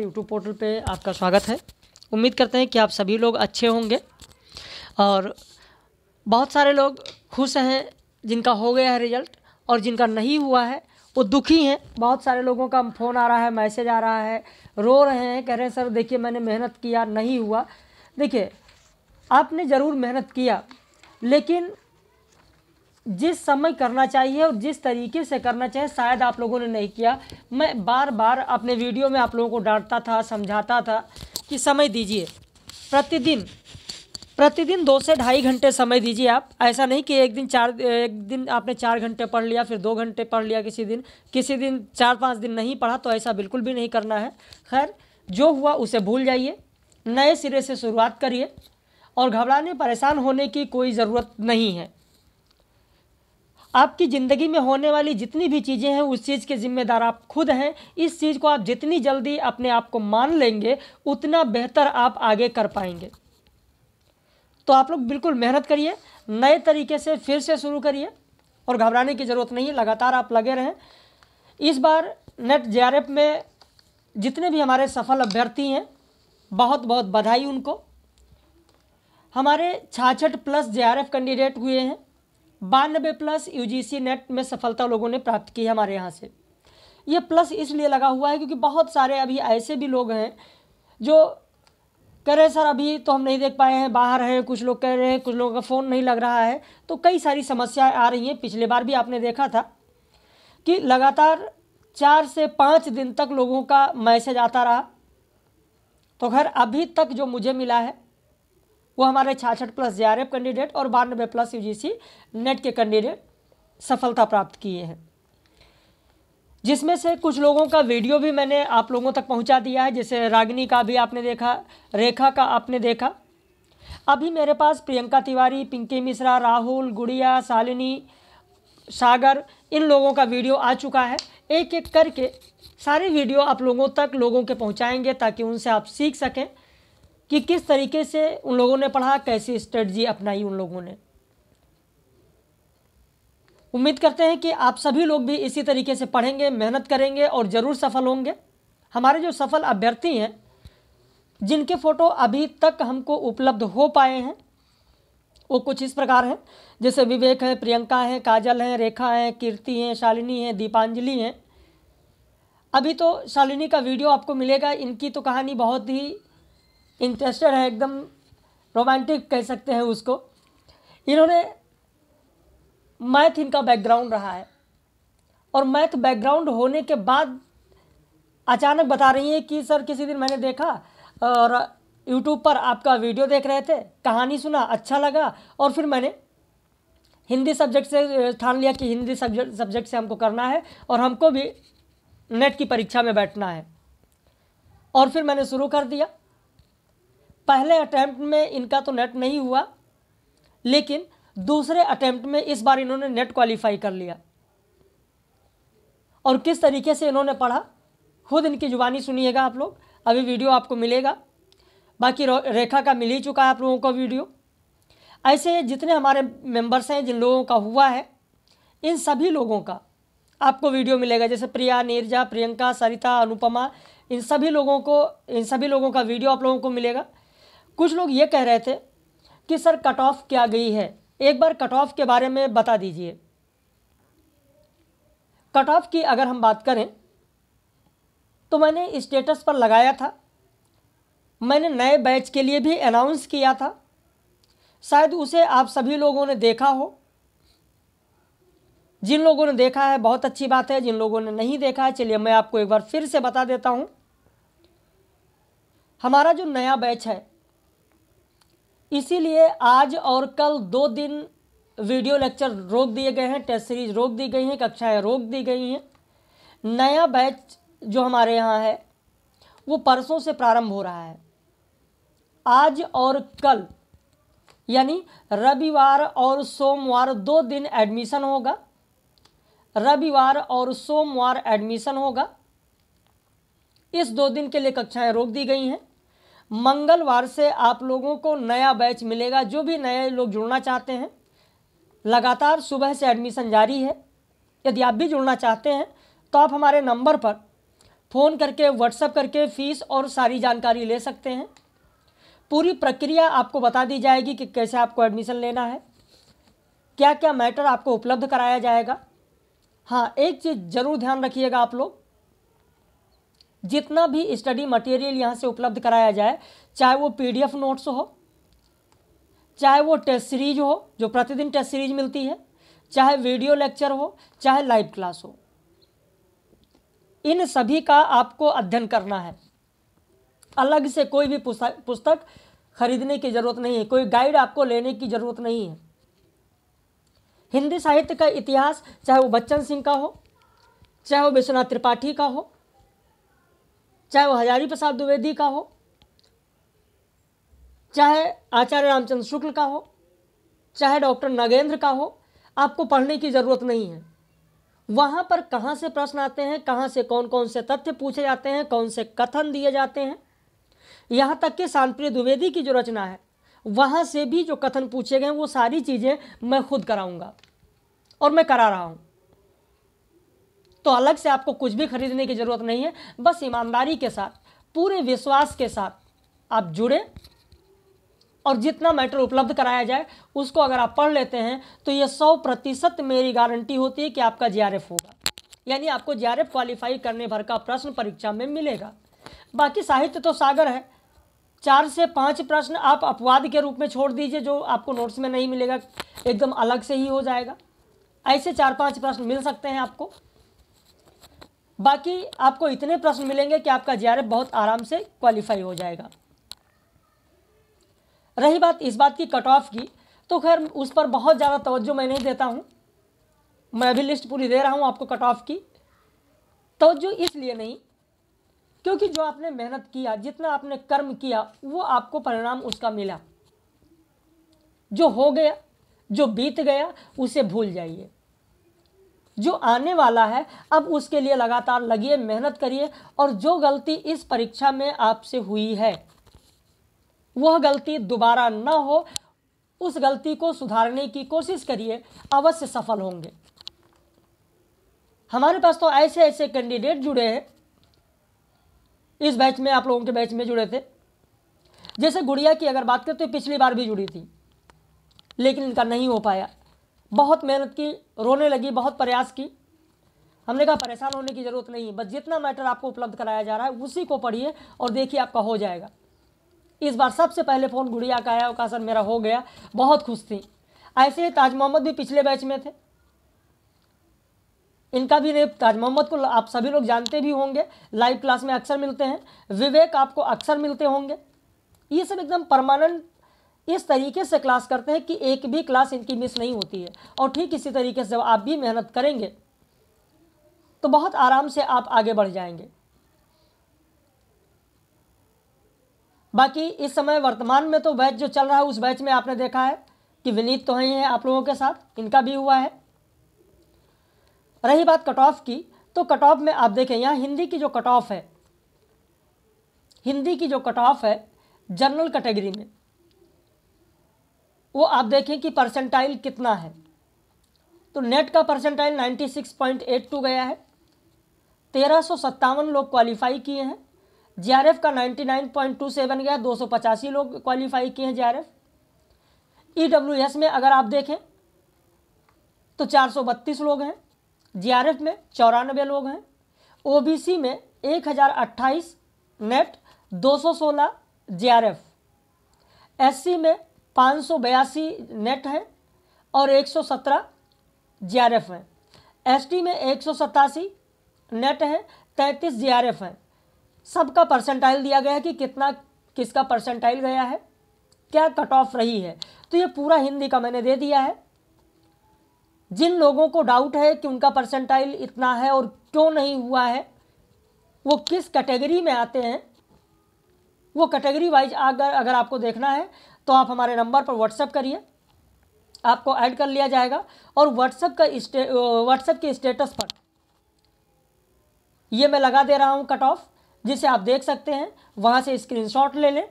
YouTube portal पे आपका स्वागत है उम्मीद करते हैं कि आप सभी लोग अच्छे होंगे और बहुत सारे लोग खुश हैं जिनका हो गया है रिजल्ट और जिनका नहीं हुआ है वो दुखी हैं बहुत सारे लोगों का फ़ोन आ रहा है मैसेज आ रहा है रो रहे हैं कह रहे हैं सर देखिए मैंने मेहनत किया नहीं हुआ देखिए आपने ज़रूर मेहनत किया लेकिन जिस समय करना चाहिए और जिस तरीके से करना चाहिए शायद आप लोगों ने नहीं किया मैं बार बार अपने वीडियो में आप लोगों को डांटता था समझाता था कि समय दीजिए प्रतिदिन प्रतिदिन दो से ढाई घंटे समय दीजिए आप ऐसा नहीं कि एक दिन चार एक दिन आपने चार घंटे पढ़ लिया फिर दो घंटे पढ़ लिया किसी दिन किसी दिन चार पाँच दिन नहीं पढ़ा तो ऐसा बिल्कुल भी नहीं करना है खैर जो हुआ उसे भूल जाइए नए सिरे से शुरुआत करिए और घबराने परेशान होने की कोई ज़रूरत नहीं है आपकी ज़िंदगी में होने वाली जितनी भी चीज़ें हैं उस चीज़ के ज़िम्मेदार आप खुद हैं इस चीज़ को आप जितनी जल्दी अपने आप को मान लेंगे उतना बेहतर आप आगे कर पाएंगे तो आप लोग बिल्कुल मेहनत करिए नए तरीके से फिर से शुरू करिए और घबराने की ज़रूरत नहीं है लगातार आप लगे रहें इस बार नेट जे में जितने भी हमारे सफल अभ्यर्थी हैं बहुत बहुत बधाई उनको हमारे छाछठ प्लस जे कैंडिडेट हुए हैं बानबे प्लस यूजीसी नेट में सफलता लोगों ने प्राप्त की है हमारे यहाँ से ये प्लस इसलिए लगा हुआ है क्योंकि बहुत सारे अभी ऐसे भी लोग हैं जो कह रहे सर अभी तो हम नहीं देख पाए हैं बाहर हैं कुछ लोग कह रहे हैं कुछ लोगों का फ़ोन नहीं लग रहा है तो कई सारी समस्याएं आ रही हैं पिछले बार भी आपने देखा था कि लगातार चार से पाँच दिन तक लोगों का मैसेज आता रहा तो खैर अभी तक जो मुझे मिला है वो हमारे छाछठ प्लस जे कैंडिडेट और बानबे प्लस यू नेट के कैंडिडेट सफलता प्राप्त किए हैं जिसमें से कुछ लोगों का वीडियो भी मैंने आप लोगों तक पहुंचा दिया है जैसे रागिनी का भी आपने देखा रेखा का आपने देखा अभी मेरे पास प्रियंका तिवारी पिंकी मिश्रा राहुल गुड़िया सालिनी सागर इन लोगों का वीडियो आ चुका है एक एक करके सारे वीडियो आप लोगों तक लोगों के पहुंचाएंगे ताकि उनसे आप सीख सकें कि किस तरीके से उन लोगों ने पढ़ा कैसी स्ट्रेटजी अपनाई उन लोगों ने उम्मीद करते हैं कि आप सभी लोग भी इसी तरीके से पढ़ेंगे मेहनत करेंगे और ज़रूर सफल होंगे हमारे जो सफल अभ्यर्थी हैं जिनके फ़ोटो अभी तक हमको उपलब्ध हो पाए हैं वो कुछ इस प्रकार हैं जैसे विवेक हैं प्रियंका हैं काजल हैं रेखा हैं कीर्ति हैं शालिनी हैं दीपांजलि हैं अभी तो शालिनी का वीडियो आपको मिलेगा इनकी तो कहानी बहुत ही इंटरेस्टेड है एकदम रोमांटिक कह सकते हैं उसको इन्होंने मैथ इनका बैकग्राउंड रहा है और मैथ बैकग्राउंड होने के बाद अचानक बता रही हैं कि सर किसी दिन मैंने देखा और यूट्यूब पर आपका वीडियो देख रहे थे कहानी सुना अच्छा लगा और फिर मैंने हिंदी सब्जेक्ट से ठान लिया कि हिंदी सब्जेक्ट सब्जेक्ट से हमको करना है और हमको भी नेट की परीक्षा में बैठना है और फिर मैंने शुरू कर दिया पहले अटैम्प्ट में इनका तो नेट नहीं हुआ लेकिन दूसरे अटैम्प्ट में इस बार इन्होंने नेट क्वालिफाई कर लिया और किस तरीके से इन्होंने पढ़ा खुद इनकी जुबानी सुनिएगा आप लोग अभी वीडियो आपको मिलेगा बाकी रेखा का मिल ही चुका है आप लोगों को वीडियो ऐसे जितने हमारे मेंबर्स हैं जिन लोगों का हुआ है इन सभी लोगों का आपको वीडियो मिलेगा जैसे प्रिया नीरजा प्रियंका सरिता अनुपमा इन सभी लोगों को इन सभी लोगों का वीडियो आप लोगों को मिलेगा कुछ लोग ये कह रहे थे कि सर कट ऑफ क्या गई है एक बार कट ऑफ के बारे में बता दीजिए कट ऑफ की अगर हम बात करें तो मैंने स्टेटस पर लगाया था मैंने नए बैच के लिए भी अनाउंस किया था शायद उसे आप सभी लोगों ने देखा हो जिन लोगों ने देखा है बहुत अच्छी बात है जिन लोगों ने नहीं देखा है चलिए मैं आपको एक बार फिर से बता देता हूँ हमारा जो नया बैच है इसीलिए आज और कल दो दिन वीडियो लेक्चर रोक दिए गए हैं टेस्ट सीरीज रोक दी गई हैं कक्षाएं रोक दी गई हैं नया बैच जो हमारे यहाँ है वो परसों से प्रारंभ हो रहा है आज और कल यानी रविवार और सोमवार दो दिन एडमिशन होगा रविवार और सोमवार एडमिशन होगा इस दो दिन के लिए कक्षाएं रोक दी गई हैं मंगलवार से आप लोगों को नया बैच मिलेगा जो भी नए लोग जुड़ना चाहते हैं लगातार सुबह से एडमिशन जारी है यदि आप भी जुड़ना चाहते हैं तो आप हमारे नंबर पर फ़ोन करके व्हाट्सएप करके फ़ीस और सारी जानकारी ले सकते हैं पूरी प्रक्रिया आपको बता दी जाएगी कि कैसे आपको एडमिशन लेना है क्या क्या मैटर आपको उपलब्ध कराया जाएगा हाँ एक चीज़ ज़रूर ध्यान रखिएगा आप लोग जितना भी स्टडी मटेरियल यहाँ से उपलब्ध कराया जाए चाहे वो पीडीएफ नोट्स हो चाहे वो टेस्ट सीरीज हो जो प्रतिदिन टेस्ट सीरीज मिलती है चाहे वीडियो लेक्चर हो चाहे लाइव क्लास हो इन सभी का आपको अध्ययन करना है अलग से कोई भी पुस्तक खरीदने की ज़रूरत नहीं है कोई गाइड आपको लेने की ज़रूरत नहीं है हिंदी साहित्य का इतिहास चाहे वो बच्चन सिंह का हो चाहे वो विश्वनाथ त्रिपाठी का हो चाहे वो हजारी प्रसाद द्विवेदी का हो चाहे आचार्य रामचंद्र शुक्ल का हो चाहे डॉक्टर नागेंद्र का हो आपको पढ़ने की ज़रूरत नहीं है वहाँ पर कहाँ से प्रश्न आते हैं कहाँ से कौन कौन से तथ्य पूछे जाते हैं कौन से कथन दिए जाते हैं यहाँ तक कि शांतप्रिय द्विवेदी की जो रचना है वहाँ से भी जो कथन पूछे गए वो सारी चीज़ें मैं खुद कराऊंगा और मैं करा रहा हूँ तो अलग से आपको कुछ भी खरीदने की ज़रूरत नहीं है बस ईमानदारी के साथ पूरे विश्वास के साथ आप जुड़े और जितना मैटर उपलब्ध कराया जाए उसको अगर आप पढ़ लेते हैं तो ये सौ प्रतिशत मेरी गारंटी होती है कि आपका जे होगा यानी आपको जे क्वालिफाई करने भर का प्रश्न परीक्षा में मिलेगा बाकी साहित्य तो सागर है चार से पाँच प्रश्न आप अपवाद के रूप में छोड़ दीजिए जो आपको नोट्स में नहीं मिलेगा एकदम अलग से ही हो जाएगा ऐसे चार पाँच प्रश्न मिल सकते हैं आपको बाकी आपको इतने प्रश्न मिलेंगे कि आपका जे बहुत आराम से क्वालिफाई हो जाएगा रही बात इस बात की कट ऑफ की तो खैर उस पर बहुत ज़्यादा तवज्जो मैं नहीं देता हूँ मैं अभी लिस्ट पूरी दे रहा हूँ आपको कट ऑफ की तवज्जो इसलिए नहीं क्योंकि जो आपने मेहनत किया जितना आपने कर्म किया वो आपको परिणाम उसका मिला जो हो गया जो बीत गया उसे भूल जाइए जो आने वाला है अब उसके लिए लगातार लगिए मेहनत करिए और जो गलती इस परीक्षा में आपसे हुई है वह गलती दोबारा न हो उस गलती को सुधारने की कोशिश करिए अवश्य सफल होंगे हमारे पास तो ऐसे ऐसे कैंडिडेट जुड़े हैं इस बैच में आप लोगों के बैच में जुड़े थे जैसे गुड़िया की अगर बात करें तो पिछली बार भी जुड़ी थी लेकिन इनका नहीं हो पाया बहुत मेहनत की रोने लगी बहुत प्रयास की हमने कहा परेशान होने की ज़रूरत नहीं है बस जितना मैटर आपको उपलब्ध कराया जा रहा है उसी को पढ़िए और देखिए आपका हो जाएगा इस बार सबसे पहले फ़ोन गुड़िया का आया और कहा सर मेरा हो गया बहुत खुश थी ऐसे ही ताज मोहम्मद भी पिछले बैच में थे इनका भी रेप ताज मोहम्मद को आप सभी लोग जानते भी होंगे लाइव क्लास में अक्सर मिलते हैं विवेक आपको अक्सर मिलते होंगे ये सब एकदम परमानेंट इस तरीके से क्लास करते हैं कि एक भी क्लास इनकी मिस नहीं होती है और ठीक इसी तरीके से जब आप भी मेहनत करेंगे तो बहुत आराम से आप आगे बढ़ जाएंगे बाकी इस समय वर्तमान में तो बैच जो चल रहा है उस बैच में आपने देखा है कि विनीत तो ही है आप लोगों के साथ इनका भी हुआ है रही बात कट ऑफ की तो कट ऑफ में आप देखें यहाँ हिंदी की जो कट ऑफ है हिंदी की जो कट ऑफ है जनरल कैटेगरी में वो आप देखें कि परसेंटाइल कितना है तो नेट का परसेंटाइल 96.82 गया है तेरह सौ सत्तावन लोग क्वालिफाई किए हैं जे का 99.27 गया दो सौ पचासी लोग क्वालिफाई किए हैं जे आर e में अगर आप देखें तो चार सौ बत्तीस लोग हैं जे में चौरानबे लोग हैं ओबीसी में एक हज़ार अट्ठाईस नेट दो सौ सोलह जे में पाँच सौ बयासी नेट है और एक सौ सत्रह जी आर एफ है एस टी में एक सौ सतासी नेट है तैंतीस जी आर एफ है सबका परसेंटाइल दिया गया है कि कितना किसका परसेंटाइल गया है क्या कट ऑफ रही है तो ये पूरा हिंदी का मैंने दे दिया है जिन लोगों को डाउट है कि उनका परसेंटाइल इतना है और क्यों नहीं हुआ है वो किस कैटेगरी में आते हैं वो कैटेगरी वाइज अगर अगर आपको देखना है तो आप हमारे नंबर पर व्हाट्सअप करिए आपको ऐड कर लिया जाएगा और व्हाट्सअप का व्हाट्सएप के स्टेटस पर ये मैं लगा दे रहा हूँ कट ऑफ जिसे आप देख सकते हैं वहाँ से स्क्रीनशॉट ले लें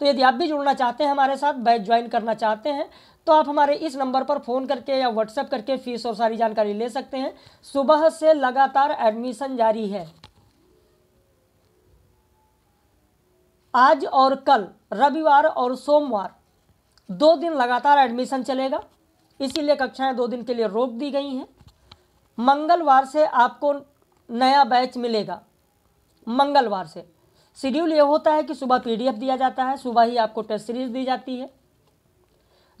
तो यदि आप भी जुड़ना चाहते हैं हमारे साथ बैच ज्वाइन करना चाहते हैं तो आप हमारे इस नंबर पर फ़ोन करके या व्हाट्सएप करके फ़ीस और सारी जानकारी ले सकते हैं सुबह से लगातार एडमिशन जारी है आज और कल रविवार और सोमवार दो दिन लगातार एडमिशन चलेगा इसीलिए कक्षाएं दो दिन के लिए रोक दी गई हैं मंगलवार से आपको नया बैच मिलेगा मंगलवार से शेड्यूल ये होता है कि सुबह पीडीएफ दिया जाता है सुबह ही आपको टेस्ट सीरीज दी जाती है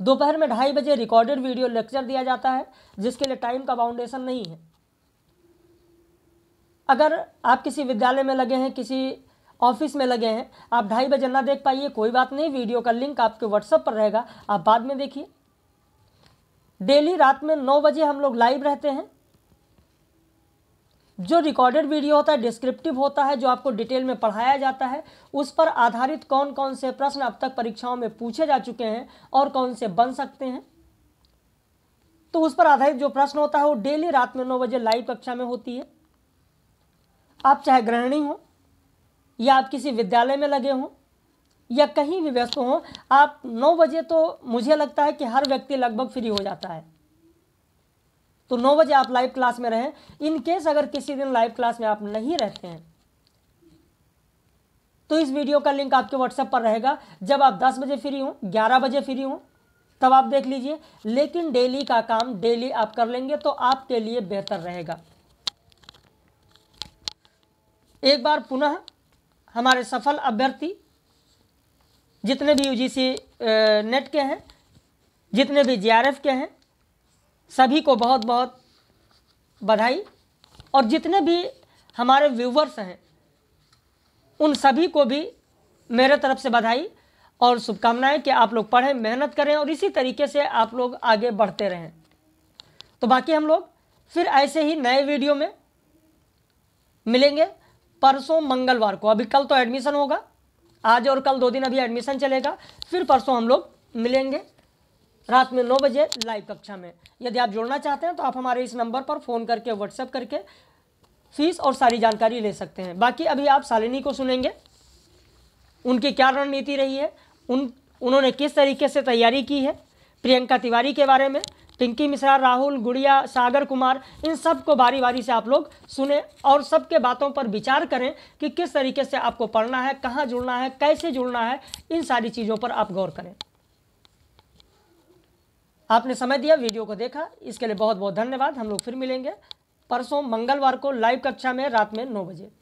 दोपहर में ढाई बजे रिकॉर्डेड वीडियो लेक्चर दिया जाता है जिसके लिए टाइम का बाउंडेशन नहीं है अगर आप किसी विद्यालय में लगे हैं किसी ऑफिस में लगे हैं आप ढाई बजे ना देख पाइए कोई बात नहीं वीडियो का लिंक आपके व्हाट्सएप पर रहेगा आप बाद में देखिए डेली रात में नौ बजे हम लोग लाइव रहते हैं जो रिकॉर्डेड वीडियो होता है डिस्क्रिप्टिव होता है जो आपको डिटेल में पढ़ाया जाता है उस पर आधारित कौन कौन से प्रश्न अब तक परीक्षाओं में पूछे जा चुके हैं और कौन से बन सकते हैं तो उस पर आधारित जो प्रश्न होता है वो डेली रात में नौ बजे लाइव कक्षा में होती है आप चाहे गृहिणी हो या आप किसी विद्यालय में लगे हों या कहीं भी व्यस्त हों आप नौ बजे तो मुझे लगता है कि हर व्यक्ति लगभग फ्री हो जाता है तो नौ बजे आप लाइव क्लास में रहें इन केस अगर किसी दिन लाइव क्लास में आप नहीं रहते हैं तो इस वीडियो का लिंक आपके व्हाट्सएप पर रहेगा जब आप दस बजे फ्री हों ग्यारह बजे फ्री हों तब आप देख लीजिए लेकिन डेली का काम डेली आप कर लेंगे तो आपके लिए बेहतर रहेगा एक बार पुनः हमारे सफल अभ्यर्थी जितने भी यूजीसी नेट के हैं जितने भी जीआरएफ के हैं सभी को बहुत बहुत बधाई और जितने भी हमारे व्यूवर्स हैं उन सभी को भी मेरे तरफ से बधाई और शुभकामनाएं कि आप लोग पढ़ें मेहनत करें और इसी तरीके से आप लोग आगे बढ़ते रहें तो बाकी हम लोग फिर ऐसे ही नए वीडियो में मिलेंगे परसों मंगलवार को अभी कल तो एडमिशन होगा आज और कल दो दिन अभी एडमिशन चलेगा फिर परसों हम लोग मिलेंगे रात में नौ बजे लाइव कक्षा में यदि आप जुड़ना चाहते हैं तो आप हमारे इस नंबर पर फ़ोन करके व्हाट्सएप करके फीस और सारी जानकारी ले सकते हैं बाकी अभी आप शालिनी को सुनेंगे उनकी क्या रणनीति रही है उन उन्होंने किस तरीके से तैयारी की है प्रियंका तिवारी के बारे में टिंकी मिश्रा राहुल गुड़िया सागर कुमार इन सब को बारी बारी से आप लोग सुने और सबके बातों पर विचार करें कि किस तरीके से आपको पढ़ना है कहाँ जुड़ना है कैसे जुड़ना है इन सारी चीज़ों पर आप गौर करें आपने समय दिया वीडियो को देखा इसके लिए बहुत बहुत धन्यवाद हम लोग फिर मिलेंगे परसों मंगलवार को लाइव कक्षा में रात में नौ बजे